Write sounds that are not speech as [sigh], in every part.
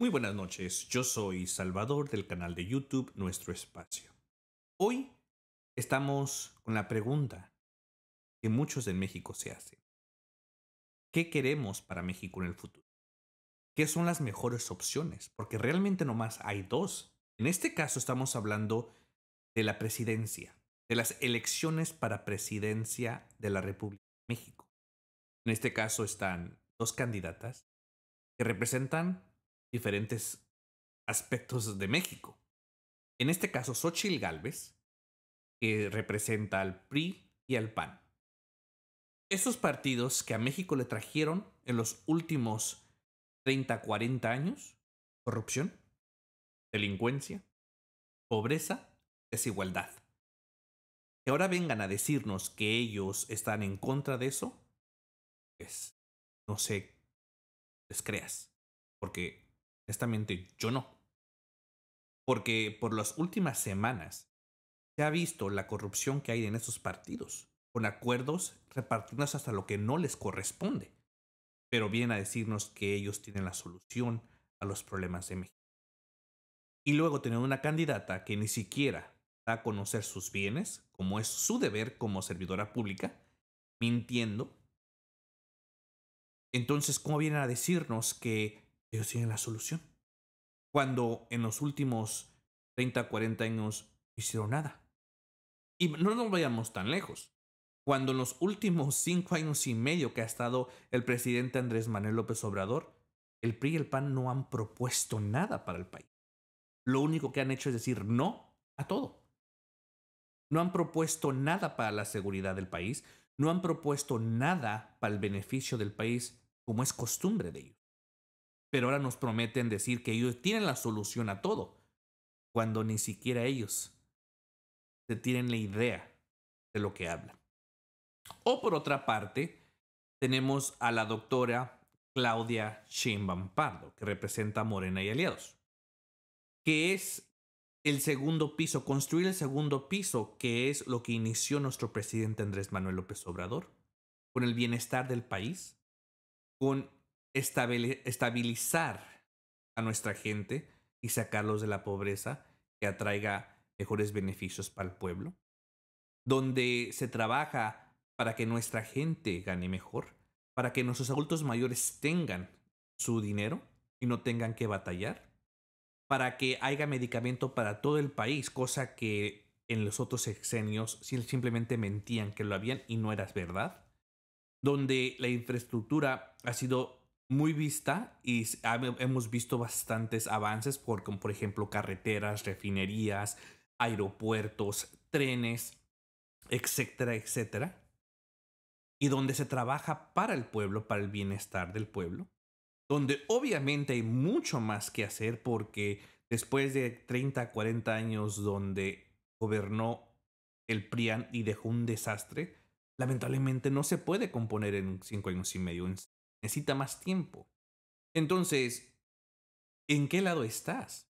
Muy buenas noches, yo soy Salvador del canal de YouTube Nuestro Espacio. Hoy estamos con la pregunta que muchos en México se hacen. ¿Qué queremos para México en el futuro? ¿Qué son las mejores opciones? Porque realmente nomás hay dos. En este caso estamos hablando de la presidencia, de las elecciones para presidencia de la República de México. En este caso están dos candidatas que representan diferentes aspectos de México. En este caso, Xochitl Galvez, que representa al PRI y al PAN. Esos partidos que a México le trajeron en los últimos 30, 40 años, corrupción, delincuencia, pobreza, desigualdad. Que ahora vengan a decirnos que ellos están en contra de eso, pues no sé, les creas, porque Honestamente, yo no. Porque por las últimas semanas se ha visto la corrupción que hay en esos partidos, con acuerdos repartidos hasta lo que no les corresponde, pero vienen a decirnos que ellos tienen la solución a los problemas de México. Y luego tener una candidata que ni siquiera da a conocer sus bienes, como es su deber como servidora pública, mintiendo. Entonces, ¿cómo vienen a decirnos que ellos tienen la solución. Cuando en los últimos 30, 40 años no hicieron nada. Y no nos vayamos tan lejos. Cuando en los últimos cinco años y medio que ha estado el presidente Andrés Manuel López Obrador, el PRI y el PAN no han propuesto nada para el país. Lo único que han hecho es decir no a todo. No han propuesto nada para la seguridad del país, no han propuesto nada para el beneficio del país como es costumbre de ellos pero ahora nos prometen decir que ellos tienen la solución a todo, cuando ni siquiera ellos se tienen la idea de lo que hablan. O por otra parte, tenemos a la doctora Claudia Sheinbaum Pardo, que representa a Morena y Aliados, que es el segundo piso, construir el segundo piso, que es lo que inició nuestro presidente Andrés Manuel López Obrador, con el bienestar del país, con estabilizar a nuestra gente y sacarlos de la pobreza que atraiga mejores beneficios para el pueblo, donde se trabaja para que nuestra gente gane mejor, para que nuestros adultos mayores tengan su dinero y no tengan que batallar, para que haya medicamento para todo el país, cosa que en los otros exenios simplemente mentían que lo habían y no era verdad, donde la infraestructura ha sido muy vista y hemos visto bastantes avances por, por ejemplo, carreteras, refinerías, aeropuertos, trenes, etcétera, etcétera. Y donde se trabaja para el pueblo, para el bienestar del pueblo. Donde obviamente hay mucho más que hacer porque después de 30, 40 años donde gobernó el PRIAN y dejó un desastre, lamentablemente no se puede componer en cinco años y medio, necesita más tiempo. Entonces, ¿en qué lado estás?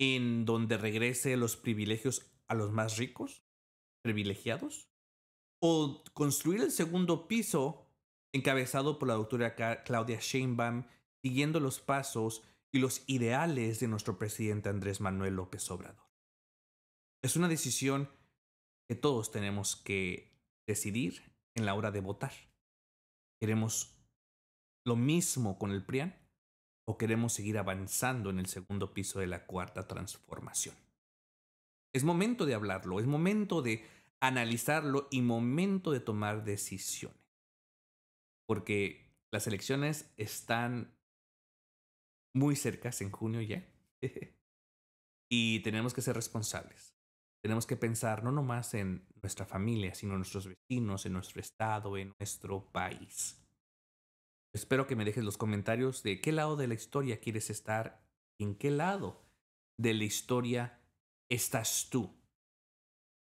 ¿En donde regrese los privilegios a los más ricos? ¿Privilegiados? ¿O construir el segundo piso encabezado por la doctora Claudia Sheinbaum, siguiendo los pasos y los ideales de nuestro presidente Andrés Manuel López Obrador? Es una decisión que todos tenemos que decidir en la hora de votar. Queremos lo mismo con el PRIAN o queremos seguir avanzando en el segundo piso de la cuarta transformación? Es momento de hablarlo, es momento de analizarlo y momento de tomar decisiones. Porque las elecciones están muy cercas en junio ya. [laughs] y tenemos que ser responsables. Tenemos que pensar no nomás en nuestra familia, sino en nuestros vecinos, en nuestro estado, en nuestro país. Espero que me dejes los comentarios de qué lado de la historia quieres estar, en qué lado de la historia estás tú.